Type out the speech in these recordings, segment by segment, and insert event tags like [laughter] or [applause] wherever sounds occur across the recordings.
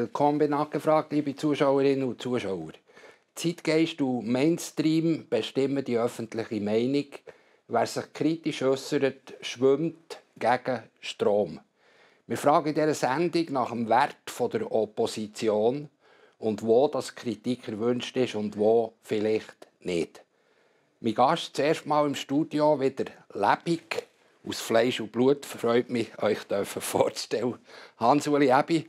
Willkommen bin nachgefragt, liebe Zuschauerinnen und Zuschauer. Zeitgeist und Mainstream bestimmen die öffentliche Meinung. Wer sich kritisch äußert, schwimmt gegen Strom. Wir fragen in dieser Sendung nach dem Wert der Opposition und wo das Kritik erwünscht ist und wo vielleicht nicht. Mein Gast zuerst mal im Studio wieder lebendig aus Fleisch und Blut. Freut mich, euch vorzustellen. Hans-Uli Ebi,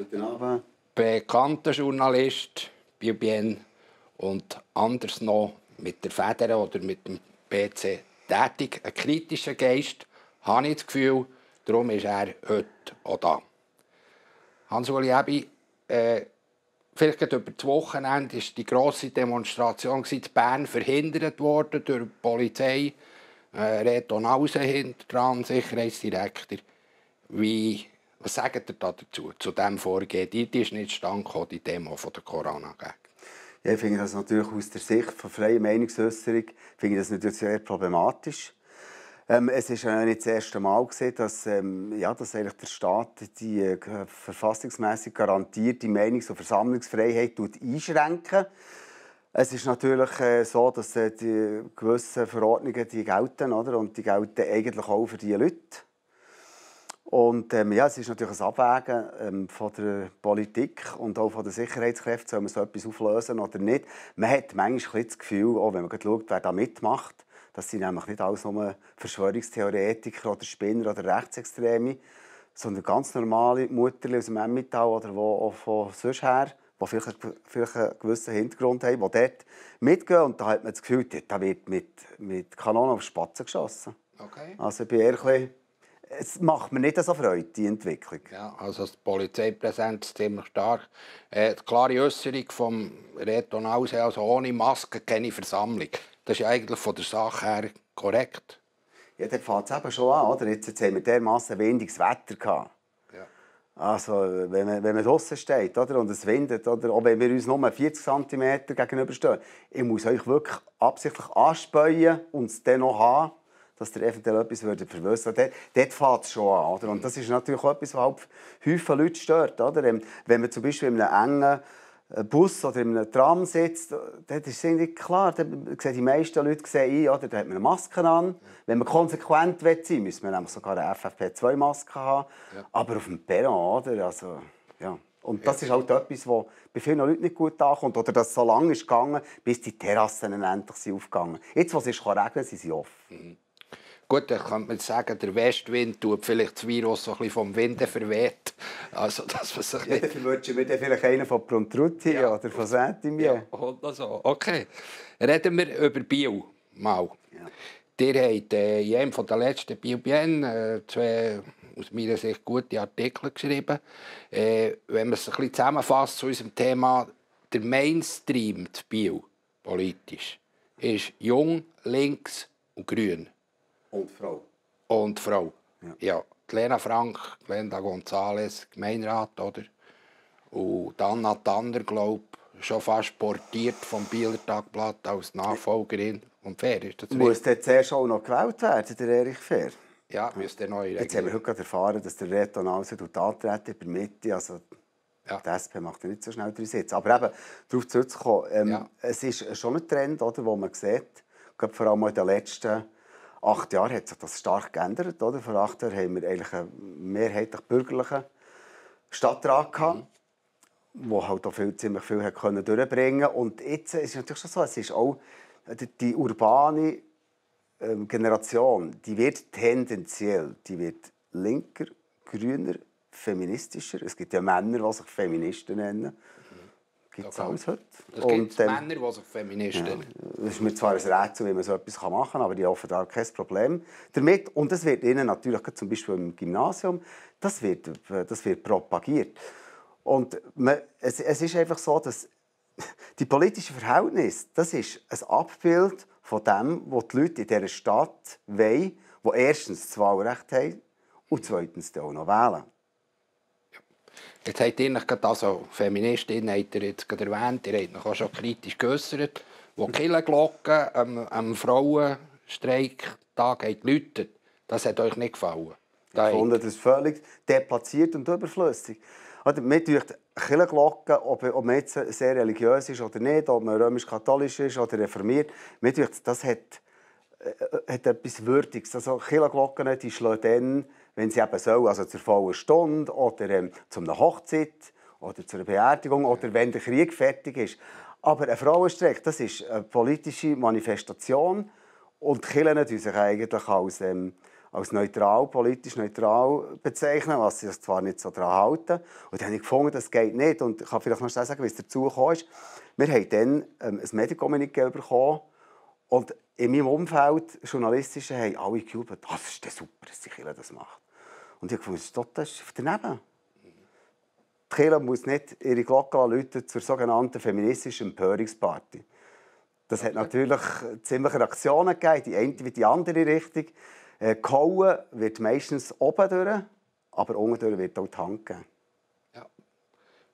Guten Abend. Bekannter Journalist, Biobien und anders noch mit der Feder oder mit dem PC tätig. Ein kritischer Geist, habe ich das Gefühl. Darum ist er heute auch da. Hans-Uli Ebi, äh, vielleicht über das Wochenende ist die grosse Demonstration in Bern verhindert worden durch die Polizei. Äh, Reto Nausen hinter dran, Sicherheitsdirektor. Wie was sagt ihr dazu, zu dem Vorgehen? Die, die ist nicht stand die Demo der Corona-Gegner. Ja, ich finde das natürlich aus der Sicht von freier Meinungsäußerung finde ich das natürlich sehr problematisch. Ähm, es ist ja nicht das erste Mal gesehen, dass, ähm, ja, dass eigentlich der Staat die äh, verfassungsmäßig garantierte Meinungs- und Versammlungsfreiheit einschränken. Es ist natürlich äh, so, dass äh, die gewissen Verordnungen die gelten, oder? und die gelten eigentlich auch für diese Leute. Und ähm, ja, es ist natürlich ein Abwägen ähm, von der Politik und auch von den Sicherheitskräften, soll man so etwas auflösen oder nicht. Man hat manchmal das Gefühl, auch wenn man schaut, wer da mitmacht, dass sie nämlich nicht alles nur Verschwörungstheoretiker oder Spinner oder Rechtsextreme, sondern ganz normale Mutter aus dem Emmental oder wo, von sonst her, die vielleicht, vielleicht einen gewissen Hintergrund haben, die dort mitgehen. Und da hat man das Gefühl, da wird mit, mit Kanonen auf Spatzen geschossen. Okay. Also ich bin eher es macht mir nicht so Freude, die Entwicklung. Ja, also die Polizeipräsenz ist ziemlich stark. Äh, die klare Äußerung vom Reto Nause, also ohne Maske keine Versammlung, das ist eigentlich von der Sache her korrekt. Ja, dann fängt es eben schon an, oder? Jetzt, jetzt haben wir dermassen windiges Wetter gehabt. Also, wenn man, wenn man draußen steht oder, und es windet, oder auch wenn wir uns nur 40 cm gegenüberstehen, ich muss euch wirklich absichtlich anspähen und es dann noch haben dass ihr eventuell etwas würdet verwirren würdet. Dort, fängt es schon an. Oder? Und das ist natürlich auch etwas, was halt häufig Leute stört. Oder? Ähm, wenn man zum Beispiel in einem engen äh, Bus oder in einem Tram sitzt, äh, das ist es klar, sehen die meisten Leute sehen ein, oder? da hat man eine Maske an. Wenn man konsequent sein will, müssen man nämlich sogar eine FFP2-Maske haben. Ja. Aber auf dem Perron, oder? Also, ja. Und das ja. ist halt etwas, das bei vielen Leuten nicht gut ankommt. Oder dass es so lange ist gegangen, bis die Terrassen endlich aufgegangen sind. Jetzt, was es regnen kann, sind sie offen. Mhm. Gut, dann könnte man sagen, der Westwind tut vielleicht das Virus so ein bisschen vom Winde verweht. Also, dass man sich ja, dafür würdest du wieder vielleicht einen von Prontrutti ja. oder von Saint-Imier. Ja, oder Okay. Reden wir über Bio mal. Ja. Ihr habt äh, in einem der letzten Biobien äh, zwei aus meiner Sicht gute Artikel geschrieben. Äh, wenn man es ein bisschen zusammenfasst zu unserem Thema, der Mainstream, das Bio, politisch, ist jung, links und grün. Und Frau. Und Frau. Ja. ja. Lena Frank, Glenda González, Gemeinrat, oder? Und dann hat Tanner, glaube schon fast portiert vom Bieler Tagblatt als Nachfolgerin. Und Fair ist das Muss der zuerst auch noch gewählt werden, der Erich Fair? Ja, müsste neu regeln. Jetzt haben wir heute gerade erfahren, dass der Reto Nauser antreten über Mitte, also ja. Die SP macht ja nicht so schnell drei Sitze. Aber eben, darauf zurückzukommen, ähm, ja. es ist schon ein Trend, oder, wo man sieht, vor allem in den letzten Jahren, acht Jahren hat sich das stark geändert. Oder? Vor acht Jahren haben wir eigentlich einen mehrheitlich bürgerlichen Stadtrat gehabt. Mhm wo halt auch viel, ziemlich viel hat können durchbringen Und jetzt ist es natürlich schon so, es ist auch die urbane ähm, Generation, die wird tendenziell, die wird linker, grüner, feministischer. Es gibt ja Männer, die sich Feministen nennen gibt es heute. Es gibt ähm, Männer, die sich Feministen ja, Das ist mir zwar ein Rätsel, wie man so etwas machen kann, aber die haben da kein Problem damit. Und das wird ihnen natürlich, zum Beispiel im Gymnasium, das wird, das wird propagiert. Und man, es, es ist einfach so, dass [laughs] die politischen Verhältnisse, das ist ein Abbild von dem, was die Leute in dieser Stadt wollen, die erstens das Wahlrecht haben und zweitens auch noch wählen. Jetzt habt ihr gerade also Feministinnen habt ihr jetzt gerade erwähnt, ihr habt auch schon kritisch geäußert, wo die Killenglocken am, am Frauenstreiktag läutet. Das hat euch nicht gefallen. Da ich fand das völlig deplatziert und überflüssig. Oder mir tut Kirchenglocken, ob, ob man jetzt sehr religiös ist oder nicht, ob man römisch-katholisch ist oder reformiert, mir tut das hat, äh, äh, hat etwas Würdiges. Also Kirchenglocken, die schlagen dann wenn sie eben soll, also zur vollen Stunde oder ähm, zu einer Hochzeit oder zu einer Beerdigung oder wenn der Krieg fertig ist. Aber ein Frauenstreik, das ist eine politische Manifestation und die Kirchen tun sich eigentlich als, ähm, als neutral, politisch neutral bezeichnen, was sie sich zwar nicht so daran halten. Und dann habe ich gefunden, das geht nicht. Und ich kann vielleicht noch schnell sagen, wie es dazu gekommen ist. Wir haben dann ähm, ein Medikommuniqué bekommen, und in meinem Umfeld, Journalistische, haben alle gejubelt, oh, das ist das super, dass die Kirche das macht. Und ich habe gefunden, das, ist daneben. Die Kirche muss nicht ihre Glocke läuten zur sogenannten feministischen Empörungsparty. Das hat natürlich ziemliche Reaktionen gegeben, die eine wie die andere Richtung. Kauen äh, wird meistens oben durch, aber unten durch wird auch die Hand gegeben.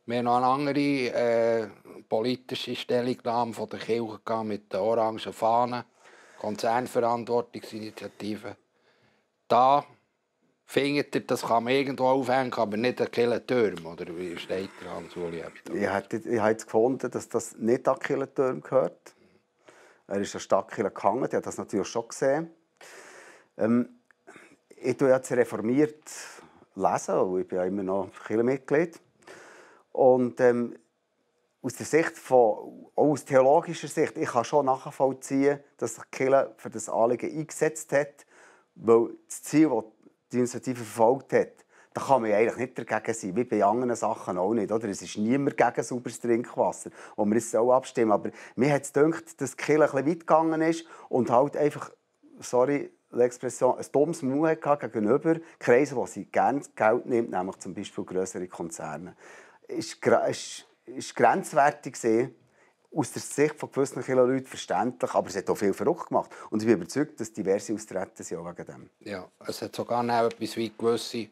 Wir haben noch eine andere äh, politische Stellungnahme von der Kirche mit der orangen Fahne, Konzernverantwortungsinitiative. Da findet ihr, das kann man irgendwo aufhängen, aber nicht an Kirchentürmen, oder wie steht der Hans-Uli? Ich habe jetzt gefunden, dass das nicht an Kirchentürmen gehört. Er ist an Stadtkirche gehangen, der hat das natürlich schon gesehen. Ähm, ich tue jetzt reformiert lesen, weil ich bin ja immer noch Kirchenmitglied. Und ähm, aus der Sicht von, auch aus theologischer Sicht, ich kann schon nachvollziehen, dass sich die für das Anliegen eingesetzt hat, weil das Ziel, das die Initiative verfolgt hat, da kann man eigentlich nicht dagegen sein, wie bei anderen Sachen auch nicht. Oder? Es ist niemand gegen sauberes Trinkwasser, wo wir es so abstimmen. Aber mir hat es gedacht, dass die Kirche ein bisschen weit gegangen ist und halt einfach, sorry, Expression, ein dummes Mut gegenüber Kreisen, die sie gerne Geld nimmt, nämlich zum Beispiel größere Konzerne ist, ist, ist grenzwertig gesehen aus der Sicht von gewissen Leuten verständlich, aber es hat auch viel verrückt gemacht. Und ich bin überzeugt, dass diverse austreten sind auch wegen dem. Ja, es hat sogar noch etwas wie gewisse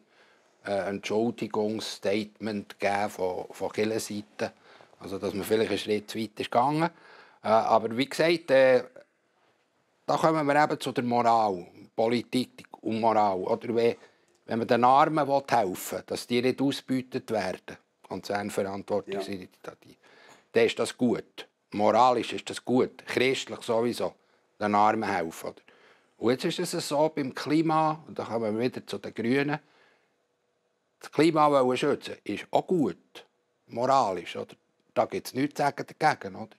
äh, Entschuldigungsstatement von, von vielen Seiten. Also, dass man vielleicht einen Schritt zu weit ist gegangen. Äh, aber wie gesagt, äh, da kommen wir eben zu der Moral, Politik und Moral. Oder wenn, wenn man den Armen helfen will, dass die nicht ausgebeutet werden Konzernverantwortung ja. irritativ. Dann ist das gut. Moralisch ist das gut. Christlich sowieso. Den Armen helfen. Oder? Und jetzt ist es so beim Klima, und da kommen wir wieder zu den Grünen, das Klima schützen ist auch gut, moralisch. Oder? Da gibt es nichts sagen dagegen. Oder?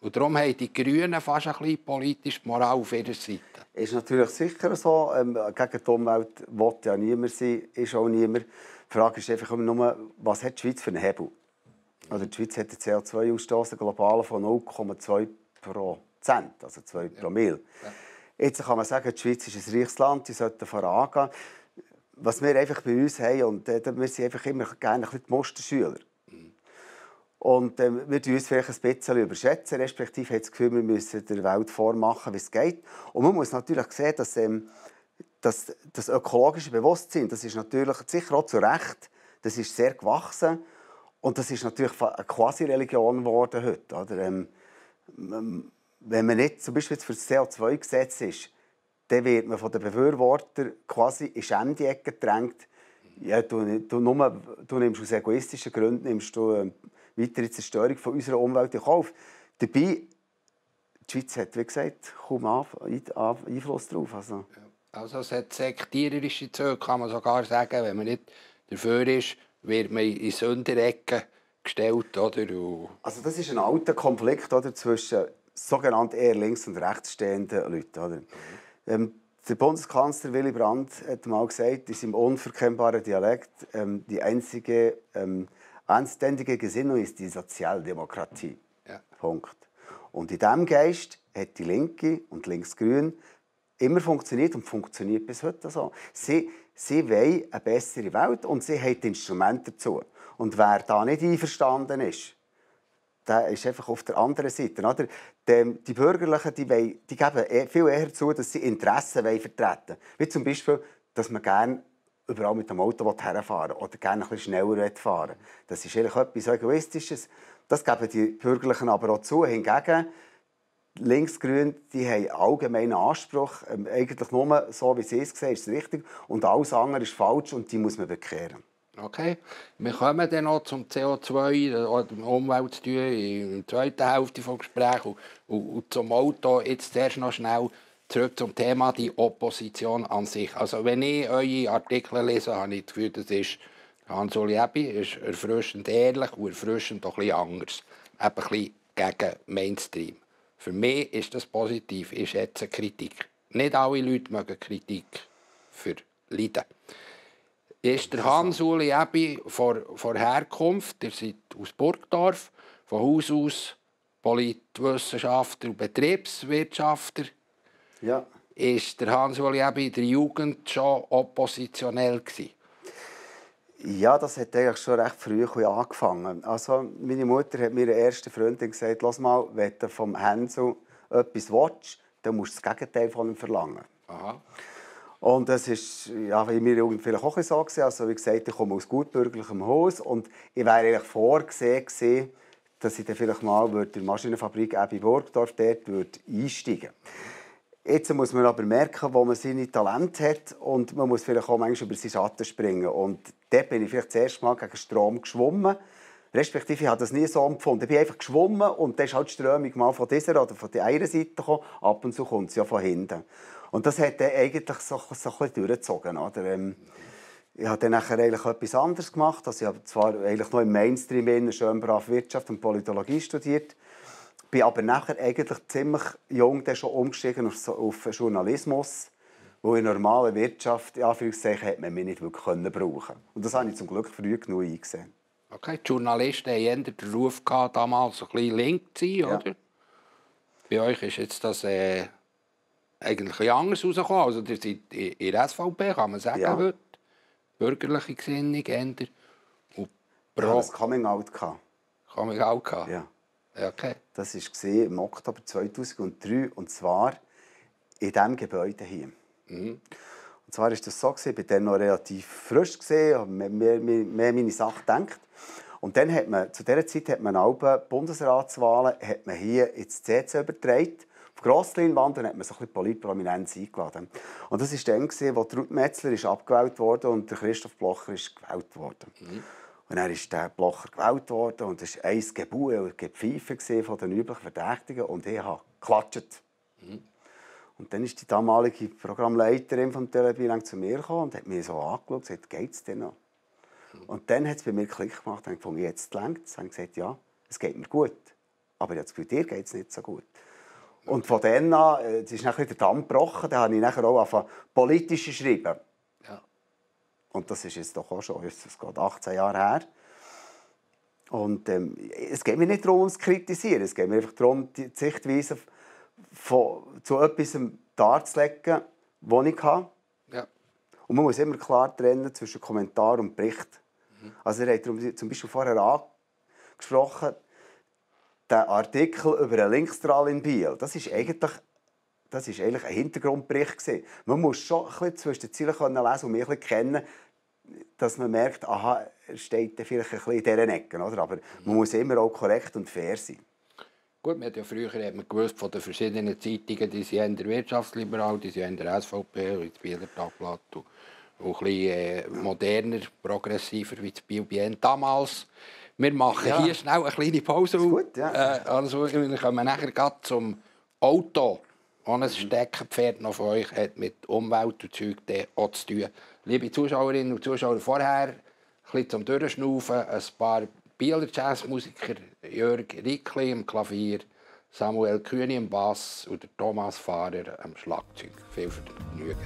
Und darum haben die Grünen fast ein bisschen politisch Moral auf ihrer Seite. Ist natürlich sicher so. Ähm, gegen die Umwelt will ja niemand sein, ist auch niemand. Die Frage ist einfach nur, was hat die Schweiz für einen Hebel? Oder die Schweiz hat einen CO2-Ausstoß global von 0,2 Prozent, also 2 Promille. Ja. Jetzt kann man sagen, die Schweiz ist ein reiches Land, die sollte vorangehen. Was wir einfach bei uns haben, und äh, wir sind einfach immer gerne ein bisschen die Musterschüler. Mhm. Und äh, wir tun uns vielleicht ein bisschen überschätzen, respektive hat das Gefühl, wir müssen der Welt vormachen, wie es geht. Und man muss natürlich sehen, dass ähm, dass das ökologische Bewusstsein, das ist natürlich sicher auch zu Recht, das ist sehr gewachsen und das ist natürlich eine Quasi-Religion geworden heute. Oder, ähm, ähm wenn man nicht zum Beispiel für das CO2-Gesetz ist, dann wird man von den Befürwortern quasi in Schämdecke gedrängt. Ja, du, du, nur, du nimmst aus egoistischen Gründen nimmst du, eine ähm, weitere Zerstörung von unserer Umwelt in Kauf. Dabei, die Schweiz hat, wie gesagt, kaum Einfluss darauf. Also. Ja. Also es hat sektiererische Züge, kann man sogar sagen. Wenn man nicht dafür ist, wird man in Sünderecken gestellt. Oder? Also das ist ein alter Konflikt oder, zwischen sogenannten eher links und rechtsstehenden Leuten. Oder? Ähm, der Bundeskanzler Willy Brandt hat mal gesagt, in seinem unverkennbaren Dialekt, ähm, die einzige ähm, anständige Gesinnung ist die Sozialdemokratie. Ja. Punkt. Und in diesem Geist hat die Linke und Linksgrün immer funktioniert und funktioniert bis heute so. Sie, sie wollen eine bessere Welt und sie haben die Instrumente dazu. Und wer da nicht einverstanden ist, der ist einfach auf der anderen Seite. Oder? Die, die Bürgerlichen die wollen, die geben e, viel eher zu, dass sie Interessen wollen vertreten Wie zum Beispiel, dass man gerne überall mit dem Auto herfahren oder gerne ein bisschen schneller fahren Das ist etwas Egoistisches. Das geben die Bürgerlichen aber auch zu. Hingegen Linksgrün, die haben allgemeinen Anspruch. Ähm, eigentlich nur so, wie sie es sehen, ist es richtig. Und alles andere ist falsch und die muss man bekehren. Okay. Wir kommen dann noch zum CO2 äh, der Umwelt zu in der zweiten Hälfte des Gesprächs und, und, und, zum Auto. Jetzt zuerst noch schnell zurück zum Thema die Opposition an sich. Also wenn ich eure Artikel lese, habe ich das Gefühl, das ist Hans-Uli Ebi ist erfrischend ehrlich und erfrischend doch ein bisschen anders. Eben ein bisschen gegen Mainstream. Für mich ist das positiv, ist jetzt eine Kritik. Nicht alle Leute mögen Kritik für Leiden. Ist der Hans-Uli Ebi vor, von Herkunft, ihr seid aus Burgdorf, von Haus aus Politwissenschaftler und Betriebswirtschaftler. Ja. Ist der Hans-Uli Ebi in der Jugend schon oppositionell gewesen? Ja, das hat eigentlich schon recht früh angefangen. Also, meine Mutter hat meiner ersten Freundin gesagt, «Lass mal, wenn du vom Hänsel etwas willst, dann musst du das Gegenteil von ihm verlangen.» Aha. Und das war ja, in meiner Jugend vielleicht auch so. Gewesen. Also, wie gesagt, ich komme aus gutbürgerlichem Haus und ich wäre eigentlich vorgesehen gewesen, dass ich dann vielleicht mal in der Maschinenfabrik Ebi Burgdorf dort einsteigen würde. Jetzt muss man aber merken, wo man seine Talente hat und man muss vielleicht auch manchmal über seinen Schatten springen. Und dort bin ich vielleicht das erste Mal gegen Strom geschwommen. Respektive, ich habe das nie so empfunden. Ich bin einfach geschwommen und dann ist halt die Strömung mal von dieser oder von der einen Seite gekommen. Ab und zu kommt sie ja von hinten. Und das hat dann eigentlich so, so ein bisschen durchgezogen. Oder? Ähm, ich habe dann nachher eigentlich etwas anderes gemacht. Also ich habe zwar eigentlich noch im Mainstream in schön brav Wirtschaft und Politologie studiert. Bin aber nachher eigentlich ziemlich jung dann schon umgestiegen auf, auf Journalismus, wo in normaler Wirtschaft, in Anführungszeichen, hat man mich nicht wirklich können brauchen Und das habe ich zum Glück früh genug eingesehen. Okay, die Journalisten hatten den Ruf, gehabt, damals ein bisschen link zu sein, ja. Bei euch ist jetzt das äh, eigentlich ein anders rausgekommen. Also ihr seid in der SVP, kann man sagen ja. heute. Bürgerliche Gesinnung, ändert. Und Pro. Ja, das Coming-out. Coming-out? Ja. Okay. Das war im Oktober 2003 und zwar in diesem Gebäude hier. Mhm. Und zwar war das so, ich war dann noch relativ frisch, habe mehr, mehr, mehr meine Sachen gedacht. Und dann hat man, zu dieser Zeit hat man alle Bundesratswahlen hat man hier ins CC übertragen. Auf Grossleinwand und hat man so ein Politprominenz eingeladen. Und das war dann, wo Ruth Metzler ist abgewählt wurde und Christoph Blocher ist gewählt wurde. Mhm. Und dann ist der Blocher gewählt worden und es war ein Gebuhe und Gepfeife von den üblichen Verdächtigen und ich habe geklatscht. Mhm. Und dann ist die damalige Programmleiterin vom Telebilang zu mir gekommen und hat mir so angeschaut und gesagt, geht es dir noch? Mhm. Und dann hat es bei mir Klick gemacht und gefunden, jetzt langt es. Ich gesagt, ja, es geht mir gut. Aber ich habe das Gefühl, dir geht es nicht so gut. Und von dann an, äh, es ist nachher der Damm gebrochen, dann habe ich nachher auch angefangen, politisch zu schreiben. Und das ist jetzt doch auch schon, es geht 18 Jahre her. Und ähm, es geht mir nicht darum, es zu kritisieren. Es geht mir einfach darum, die Sichtweise von, zu etwas darzulegen, das ich habe. Ja. Und man muss immer klar trennen zwischen Kommentar und Bericht. Mhm. Also er hat zum Beispiel vorher angesprochen, der Artikel über einen Linkstrahl in Biel, das ist eigentlich das war eigentlich ein Hintergrundbericht. Gewesen. Man muss schon ein bisschen zwischen den Zeilen lesen und mich ein bisschen kennen, dass man merkt, aha, er steht vielleicht ein bisschen in dieser Ecke. Oder? Aber man muss immer auch korrekt und fair sein. Gut, man hat ja früher hat man gewusst von den verschiedenen Zeitungen, die sind eher wirtschaftsliberal, die sind eher SVP, wie das Tagblatt und, ein bisschen äh, moderner, progressiver wie das BioBN damals. Wir machen ja. hier schnell eine kleine Pause. Ist gut, ja. Äh, also, wir kommen nachher zum Auto. Und ein Steckenpferd noch von euch hat mit Umwelt und Zeug auch zu tun. Liebe Zuschauerinnen und Zuschauer, vorher ein bisschen zum Durchschnaufen, ein paar Bieler Jazzmusiker, Jörg Rickli am Klavier, Samuel Kühne am Bass und Thomas Fahrer am Schlagzeug. Viel Vergnügen.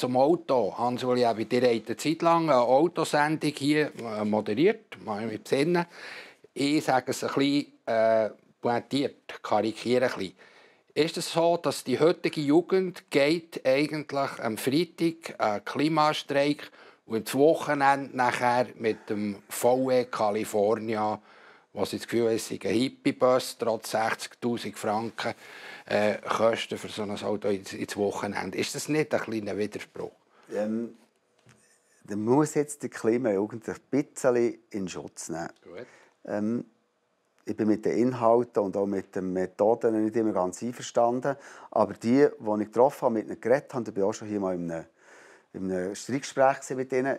zum Auto. Hans-Uli Ebit, ihr eine Zeit lang eine Autosendung hier äh, moderiert, mal im Sinne. Ich sage es ein bisschen äh, pointiert, karikiere ein bisschen. Ist es so, dass die heutige Jugend geht eigentlich am Freitag einen äh, Klimastreik und das Wochenende nachher mit dem VE California, was ich das Gefühl habe, ein Hippie-Bus, trotz 60'000 Franken, äh, Kosten für so ein Auto ins, ins Wochenende. Ist das nicht ein kleiner Widerspruch? Ähm, dann muss jetzt der Klimajugend ein bisschen in Schutz nehmen. Ähm, ich bin mit den Inhalten und auch mit den Methoden nicht immer ganz einverstanden. Aber die, die ich getroffen habe, mit ihnen geredet habe, da bin ich auch schon hier mal in einem, in einem Streitgespräch mit ihnen,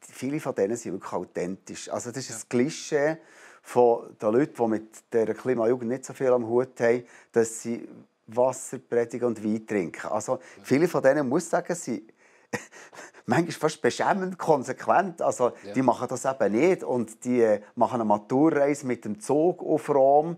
viele von denen sind wirklich authentisch. Also das ist ja. ein Klischee, von den Leuten, die mit der Klimajugend nicht so viel am Hut haben, dass sie Wasser predigen und Wein trinken. Also viele von denen, muss sagen, sind [laughs] manchmal fast beschämend konsequent. Also, ja. Die machen das eben nicht. Und die äh, machen eine Maturreise mit dem Zug auf Rom.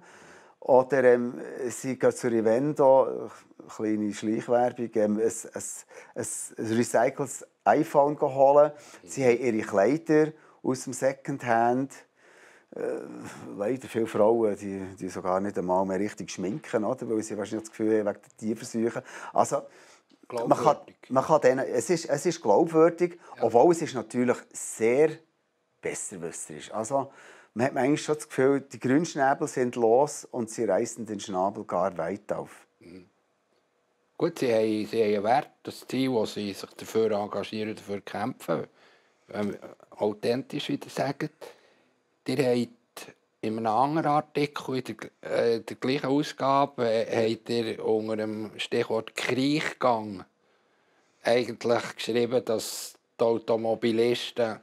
Oder ähm, sie gehen zu Rivendo, äh, kleine Schleichwerbung, ähm, ein, ein, ein recyceltes iPhone holen. Sie haben ihre Kleider aus dem Secondhand äh, leider viele Frauen, die, die sogar nicht einmal mehr richtig schminken, oder? weil sie wahrscheinlich das Gefühl haben, wegen der Tierversuche. Also, man kann, man kann denen, es, ist, es ist glaubwürdig, ja. obwohl es ist natürlich sehr besserwisserisch ist. Also, man hat manchmal schon das Gefühl, die Grünschnäbel sind los und sie reißen den Schnabel gar weit auf. Mhm. Gut, sie haben, sie haben einen Wert, das Ziel, das sie sich dafür engagieren, dafür kämpfen. Ähm, authentisch, wie ihr sagt. Ihr habt in einem anderen Artikel, in der, äh, der gleichen Ausgabe, äh, habt ihr unter dem Stichwort Kriechgang eigentlich geschrieben, dass die Automobilisten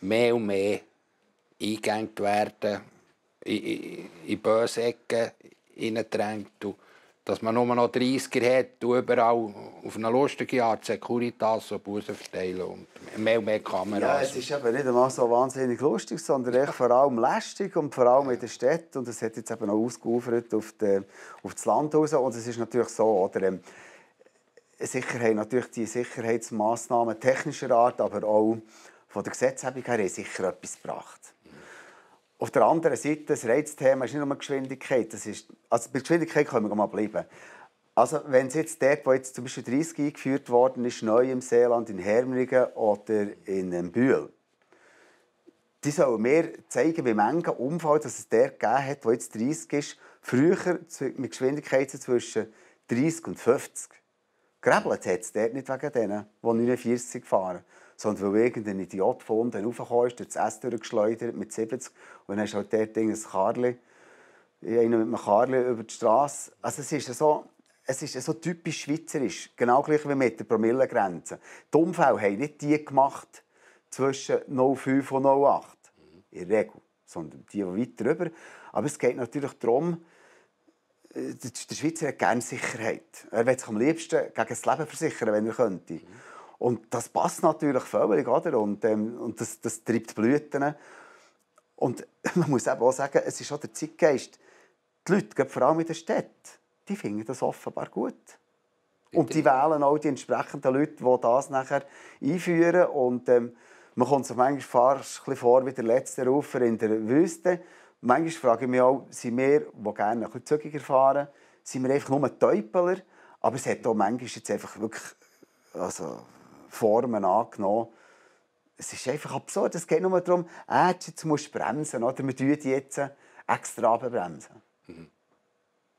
mehr und mehr eingegangen werden, in, in, in böse Ecken hineingedrängt. Und dass man nur noch 30er hat und überall auf eine lustige Art Securitas und Bussen verteilen und mehr und mehr Kameras. Ja, es ist eben nicht einmal so wahnsinnig lustig, sondern echt vor allem lästig und vor allem in der Stadt. Und es hat jetzt eben auch ausgeufert auf, die, auf das Land raus. Und es ist natürlich so, oder, ähm, Sicherheit, natürlich die Sicherheitsmaßnahmen technischer Art, aber auch von der Gesetzgebung her sicher etwas gebracht. Auf der anderen Seite, das Reizthema ist nicht nur Geschwindigkeit. Das ist, also bei Geschwindigkeit können wir mal bleiben. Also wenn es jetzt dort, wo jetzt zum Beispiel 30 eingeführt worden ist, neu im Seeland, in Hermlingen oder in ähm, Bühl, die sollen mir zeigen, wie viele Unfall dass es dort gegeben hat, wo jetzt 30 ist, früher mit Geschwindigkeiten zwischen 30 und 50. Gräbelt hat es dort nicht wegen denen, die 49 fahren sondern weil irgendein Idiot von unten raufgekommen durch das S durchgeschleudert mit 70 und dann hast du halt dort ein Karli, einer mit einem Karli über die Straße. Also es ist so, es ist so typisch schweizerisch, genau gleich wie mit der Promillegrenze. Die Umfälle haben nicht die gemacht zwischen 05 und 08, in der Regel, sondern die, die weit drüber. Aber es geht natürlich darum, äh, der Schweizer hat gerne Sicherheit. Er will sich am liebsten gegen das Leben versichern, wenn er könnte. Mhm. Und das passt natürlich völlig, oder? Und, ähm, und das, das treibt Blüten. Und [laughs] man muss eben auch sagen, es ist auch der Zeitgeist. Die Leute, vor allem in der Stadt, die finden das offenbar gut. Und die wählen auch die entsprechenden Leute, die das nachher einführen. Und ähm, man kommt sich manchmal vor wie der letzte Rufer in der Wüste. Manchmal frage ich mich auch, sind wir, die gerne ein bisschen zügiger fahren, sind wir einfach nur Täupeler? Aber es hat auch manchmal jetzt einfach wirklich... Also, Formen angenommen. Es ist einfach absurd. Es geht nur darum, äh, jetzt musst du bremsen. Oder wir bremsen jetzt extra bremsen. Mhm.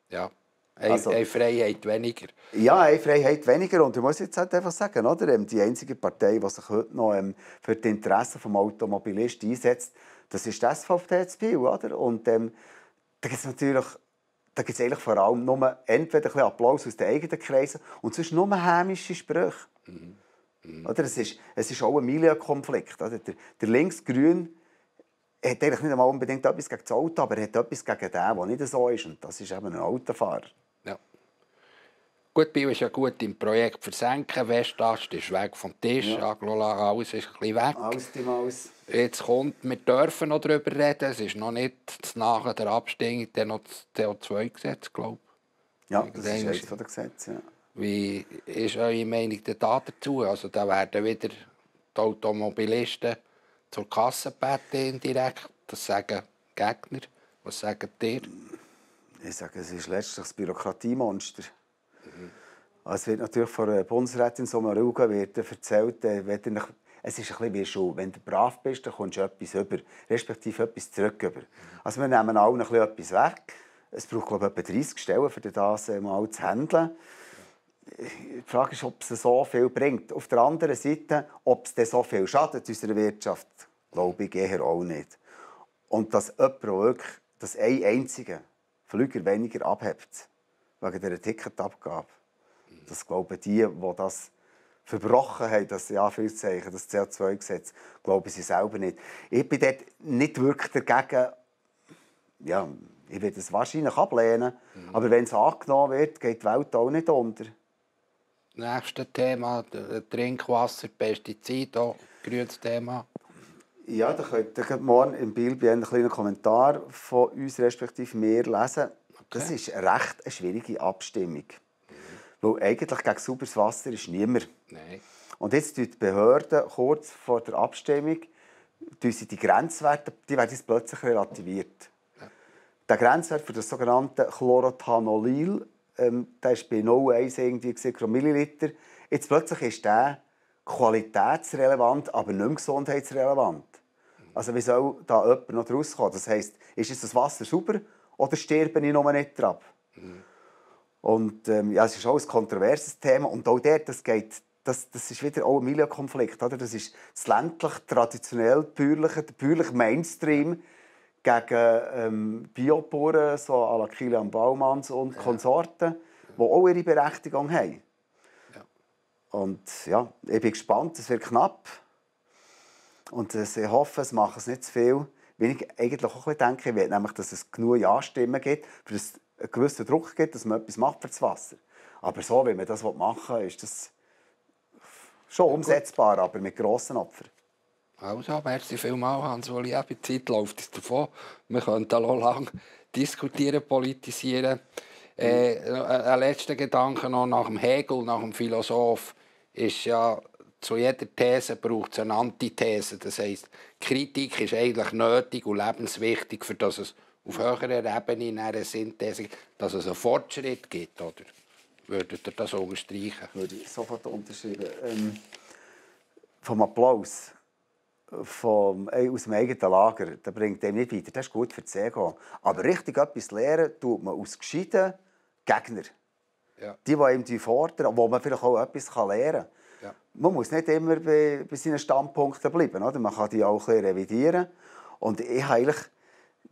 Ja. Eine, also, eine Freiheit weniger. Ja, eine Freiheit weniger. Und ich muss jetzt halt einfach sagen, oder? Ähm, die einzige Partei, die sich heute noch ähm, für die Interessen des Automobilisten einsetzt, das ist das SVP Spiel, oder? Und ähm, da gibt es natürlich da gibt's eigentlich vor allem nur entweder ein Applaus aus den eigenen Kreisen und sonst nur hämische Sprüche. Mhm. Mhm. Oder? Es, ist, es ist auch ein Milieukonflikt. Also der, der Linksgrün hat eigentlich nicht einmal unbedingt etwas gegen das Auto, aber er hat etwas gegen den, der nicht so ist. Und das ist eben ein Autofahrer. Ja. Gut, Bio ist ja gut im Projekt versenken. Westast ist weg vom Tisch, ja. Aglola, alles ist ein bisschen weg. Alles die Maus. Jetzt kommt, wir dürfen noch darüber reden. Es ist noch nicht nach der Abstimmung noch das CO2-Gesetz, glaube ich. Ja, das ist eines der Gesetze. Ja. Wie ist eure Meinung dazu? Also da werden wieder die Automobilisten zur Kasse gebeten indirekt. Das sagen Gegner. Was sagen ihr? Ich sage, es ist letztlich das Bürokratiemonster. Mhm. Es wird natürlich von der Bundesrätin Sommaruga wird erzählt, äh, wenn er es ist ein bisschen wie Schule. Wenn du brav bist, dann kommst du etwas über, respektive etwas zurück über. Also wir nehmen allen ein bisschen etwas weg. Es braucht, glaube ich, etwa 30 Stellen, um das äh, mal zu handeln die Frage ist, ob es so viel bringt. Auf der anderen Seite, ob es so viel schadet unserer Wirtschaft, glaube ich eher auch nicht. Und dass jemand wirklich, dass ein einziger Flüger weniger abhebt, wegen dieser Ticketabgabe, das glauben die, die das verbrochen haben, das ja, Anführungszeichen, das CO2-Gesetz, glauben sie selber nicht. Ich bin dort nicht wirklich dagegen, ja, ich werde es wahrscheinlich ablehnen, mhm. aber wenn es angenommen wird, geht die Welt auch nicht unter nächste Thema, Trinkwasser, Pestizide, auch grünes Thema. Ja, da könnt ihr morgen im Bild einen kleinen Kommentar von uns respektive mir lesen. Das ist recht eine recht schwierige Abstimmung. Mhm. Weil eigentlich gegen sauberes Wasser ist niemand. Nein. Und jetzt tut die Behörden kurz vor der Abstimmung sie die Grenzwerte die werden jetzt plötzlich relativiert. Ja. Der Grenzwert für das sogenannte Chlorothanolil ähm, der war bei 0,1 irgendwie pro Milliliter. Jetzt plötzlich ist der qualitätsrelevant, aber nicht gesundheitsrelevant. Also wie soll da jemand noch rauskommen? Das heisst, ist jetzt das Wasser sauber oder sterbe ich noch nicht dran? Mhm. Und ähm, ja, es ist auch ein kontroverses Thema und auch dort, das geht das, das ist wieder auch ein Milieukonflikt. Oder? Das ist das ländlich, traditionell, bäuerliche, der bäuerliche Mainstream gegen ähm, Biobauern, so à la Kilian Baumanns und ja. Konsorten, die auch ihre Berechtigung haben. Ja. Und ja, ich bin gespannt, es wird knapp. Und äh, ich hoffe, es macht es nicht zu viel. Wenn ich eigentlich auch denke, will nämlich, dass es genug Ja-Stimmen gibt, für dass es einen gewissen Druck gibt, dass man etwas macht für das Wasser. Aber so, wenn man das machen will, ist das schon ja, umsetzbar, aber mit grossen Opfern. Also, merci vielmals, Hans-Uli. Eben, die Zeit läuft uns davon. Wir könnten noch lange diskutieren, politisieren. Äh, äh, ein letzter Gedanke noch nach dem Hegel, nach dem Philosoph, ist ja, zu jeder These braucht es eine Antithese. Das heisst, Kritik ist eigentlich nötig und lebenswichtig, für dass es auf höherer Ebene in einer Synthese gibt, dass es einen Fortschritt gibt. Oder? Würdet ihr das unterstreichen? Würde ich sofort unterschreiben. Ähm, vom Applaus vom, äh, aus dem eigenen Lager, der bringt dem nicht weiter. Das ist gut für das Ego. Aber richtig etwas lernen tut man aus gescheiten Gegnern. Ja. Die, die ihm fordern, wo man vielleicht auch etwas lernen kann. Ja. Man muss nicht immer bei, bei seinen Standpunkten bleiben. Oder? Man kann die auch ein bisschen revidieren. Und ich habe eigentlich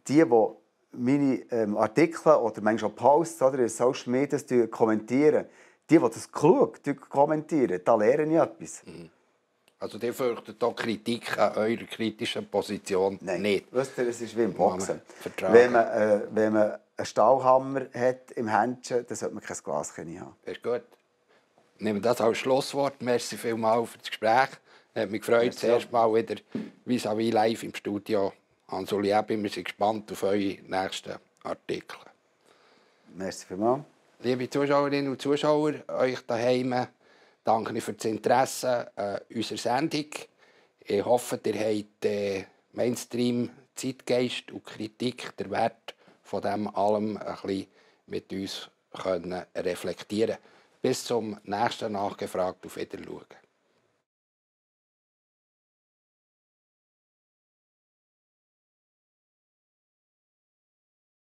die, die meine ähm, Artikel oder manchmal auch Posts oder in Social Media kommentieren, die, die das klug kommentieren, da lernen ich etwas. Mhm. Also die fürchtet auch Kritik an eurer kritischen Position Nein. nicht. Wisst ihr, es ist wie im Boxen. Man wenn man, äh, wenn man einen Stahlhammer hat im Händchen, dann sollte man kein Glas haben. ist gut. Nehmen nehme das als Schlusswort. Merci vielmals für das Gespräch. Es hat mich gefreut, Merci. zuerst mal wieder vis-à-vis live im Studio an Soliebe. Wir sind gespannt auf eure nächsten Artikel. Merci vielmals. Liebe Zuschauerinnen und Zuschauer, euch daheim danke ich für das Interesse an äh, unserer Sendung. Ich hoffe, ihr habt äh, Mainstream, Zeitgeist und Kritik, der Wert von dem allem ein bisschen mit uns können reflektieren Bis zum nächsten Nachgefragt auf Wiedersehen.